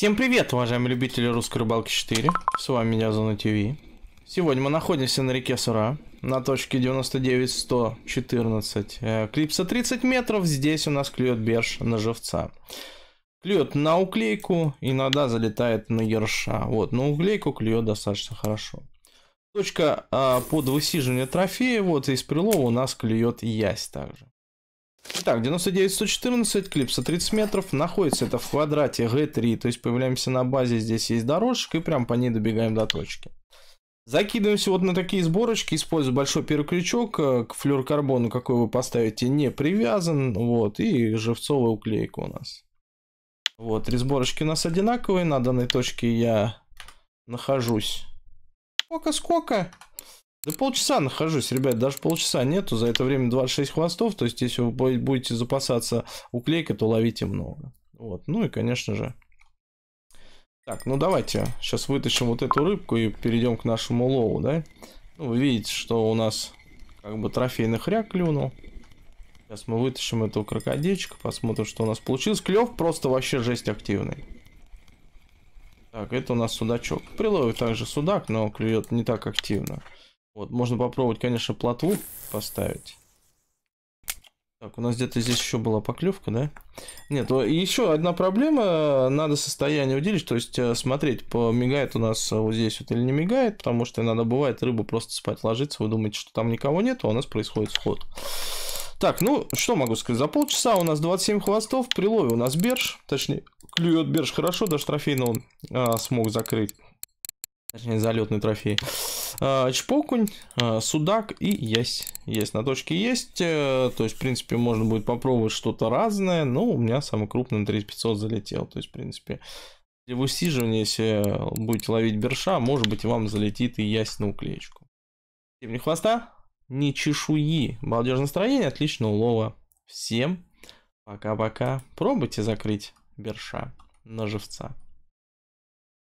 Всем привет, уважаемые любители русской рыбалки 4. С вами меня Зона ТВ. Сегодня мы находимся на реке Сура, на точке 99-114. Клипса 30 метров, здесь у нас клюет берж на живца. Клюет на уклейку, иногда залетает на ерша. Вот, на уклейку клюет достаточно хорошо. Точка а, под высиживание трофея, вот из прилова у нас клюет ясь также. Итак, 99-114, клипса 30 метров. Находится это в квадрате G3, то есть появляемся на базе, здесь есть дорожка, и прям по ней добегаем до точки. Закидываемся вот на такие сборочки, используя большой переключок э, к флюоркарбону, какой вы поставите, не привязан, вот, и живцовая уклейка у нас. Вот, три сборочки у нас одинаковые, на данной точке я нахожусь. Сколько-сколько? Да полчаса нахожусь, ребят, даже полчаса нету, за это время 26 хвостов, то есть если вы будете запасаться уклейкой, то ловите много. Вот, ну и конечно же. Так, ну давайте сейчас вытащим вот эту рыбку и перейдем к нашему лову, да? Ну, вы видите, что у нас как бы трофейный хряк клюнул. Сейчас мы вытащим этого крокодильчика, посмотрим, что у нас получилось. Клев просто вообще жесть активный. Так, это у нас судачок. Приловит также судак, но клюет не так активно. Вот, можно попробовать, конечно, плотву поставить. Так, у нас где-то здесь еще была поклевка, да? Нет, ну, еще одна проблема, э, надо состояние уделить, то есть э, смотреть, мигает у нас э, вот здесь вот или не мигает, потому что иногда бывает рыба просто спать ложится, вы думаете, что там никого нет, а у нас происходит сход. Так, ну, что могу сказать, за полчаса у нас 27 хвостов, при у нас берж, точнее, клюет берж хорошо, даже трофейный он а, смог закрыть, точнее, залетный трофей. Э, чпокунь, э, судак и есть. Есть на точке есть. Э, то есть, в принципе, можно будет попробовать что-то разное. Но ну, у меня самый крупный на 3500 залетел. То есть, в принципе, для усиживании, если будете ловить берша, может быть, вам залетит и ясь на уклеечку. Тем не хвоста, не чешуи. Балдежное настроение, отлично улова. Всем пока-пока. Пробуйте закрыть берша на живца.